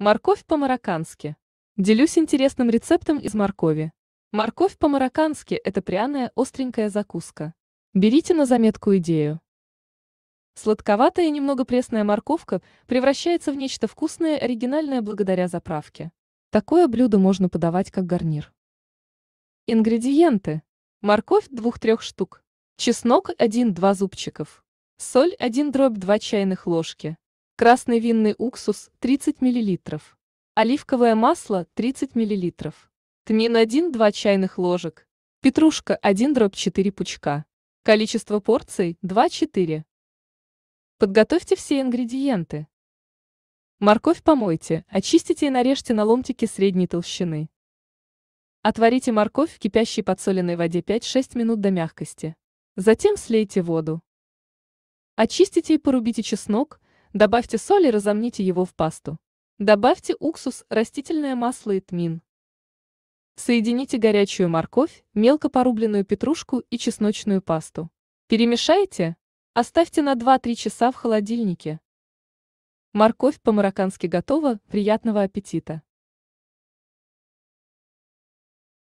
Морковь по-мароккански. Делюсь интересным рецептом из моркови. Морковь по-мароккански – это пряная, остренькая закуска. Берите на заметку идею. Сладковатая и немного пресная морковка превращается в нечто вкусное и оригинальное благодаря заправке. Такое блюдо можно подавать как гарнир. Ингредиенты. Морковь 2-3 штук. Чеснок 1-2 зубчиков. Соль 1 дробь 2 чайных ложки красный винный уксус 30 мл, оливковое масло 30 мл, тмин 1 2 чайных ложек, петрушка 1 4 пучка. Количество порций 2-4. Подготовьте все ингредиенты. Морковь помойте, очистите и нарежьте на ломтики средней толщины. Отварите морковь в кипящей подсоленной воде 5-6 минут до мягкости. Затем слейте воду. Очистите и порубите чеснок, Добавьте соль и разомните его в пасту. Добавьте уксус, растительное масло и тмин. Соедините горячую морковь, мелко порубленную петрушку и чесночную пасту. Перемешайте. Оставьте на 2-3 часа в холодильнике. Морковь по-мароккански готова, приятного аппетита!